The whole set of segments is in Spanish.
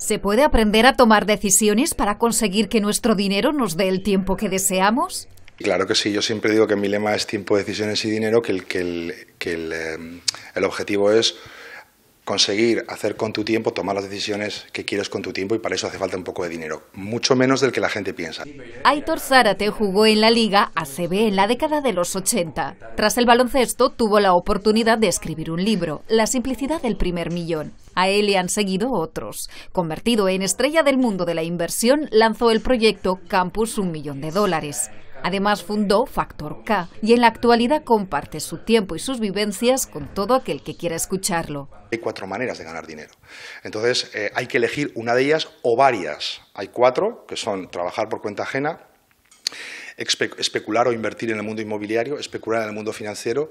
¿Se puede aprender a tomar decisiones para conseguir que nuestro dinero nos dé el tiempo que deseamos? Claro que sí, yo siempre digo que mi lema es tiempo, decisiones y dinero, que el, que el, em, el objetivo es conseguir hacer con tu tiempo, tomar las decisiones que quieres con tu tiempo y para eso hace falta un poco de dinero, mucho menos del que la gente piensa. Aitor Zárate jugó en la Liga ACB en la década de los 80. Tras el baloncesto tuvo la oportunidad de escribir un libro, La simplicidad del primer millón. A él le han seguido otros. Convertido en estrella del mundo de la inversión, lanzó el proyecto Campus Un Millón de Dólares. Además fundó Factor K y en la actualidad comparte su tiempo y sus vivencias con todo aquel que quiera escucharlo. Hay cuatro maneras de ganar dinero. Entonces eh, hay que elegir una de ellas o varias. Hay cuatro, que son trabajar por cuenta ajena, especular o invertir en el mundo inmobiliario, especular en el mundo financiero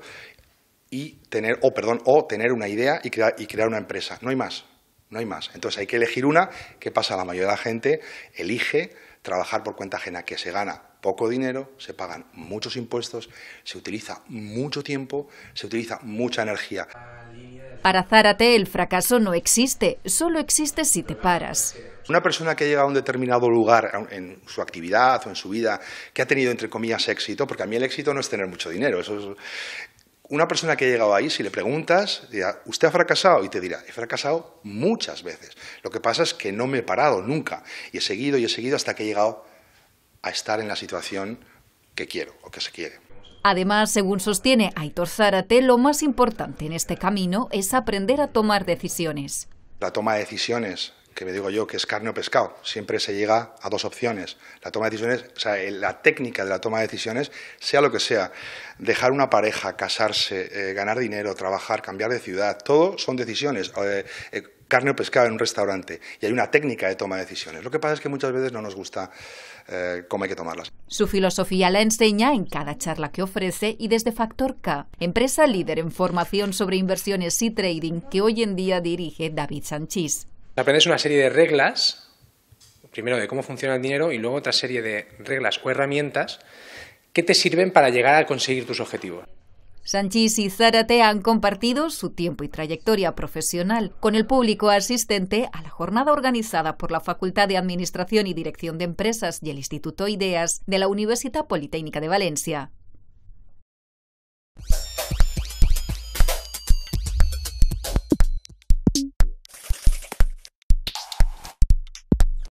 y tener, o perdón, o tener una idea y, crear una empresa. No hay más, no hay más. Entonces hay que elegir una. ¿Qué pasa? La mayoría de la gente elige trabajar por cuenta ajena, que se gana poco dinero, se pagan muchos impuestos, se utiliza mucho tiempo, se utiliza mucha energía. Para Zárate el fracaso no existe, solo existe si te paras. Una persona que ha llegado a un determinado lugar en su actividad o en su vida, que ha tenido entre comillas éxito, porque a mí el éxito no es tener mucho dinero, eso Una persona que ha llegado ahí, si le preguntas, dirá, ¿usted ha fracasado? Y te dirá, he fracasado muchas veces. Lo que pasa es que no me he parado nunca. Y he seguido y he seguido hasta que he llegado a estar en la situación que quiero o que se quiere. Además, según sostiene Aitor Zárate, lo más importante en este camino es aprender a tomar decisiones. La toma de decisiones, que me digo yo que es carne o pescado, siempre se llega a dos opciones. La toma de decisiones, o sea, la técnica de la toma de decisiones, sea lo que sea, dejar una pareja, casarse, eh, ganar dinero, trabajar, cambiar de ciudad, todo son decisiones. Eh, eh, carne o pescado en un restaurante y hay una técnica de toma de decisiones. Lo que pasa es que muchas veces no nos gusta eh, cómo hay que tomarlas. Su filosofía la enseña en cada charla que ofrece y desde Factor K, empresa líder en formación sobre inversiones y trading que hoy en día dirige David Sanchís. Aprendes una serie de reglas, primero de cómo funciona el dinero y luego otra serie de reglas o herramientas que te sirven para llegar a conseguir tus objetivos. Sanchís y Zárate han compartido su tiempo y trayectoria profesional con el público asistente a la jornada organizada por la Facultad de Administración y Dirección de Empresas y el Instituto Ideas de la Universidad Politécnica de Valencia.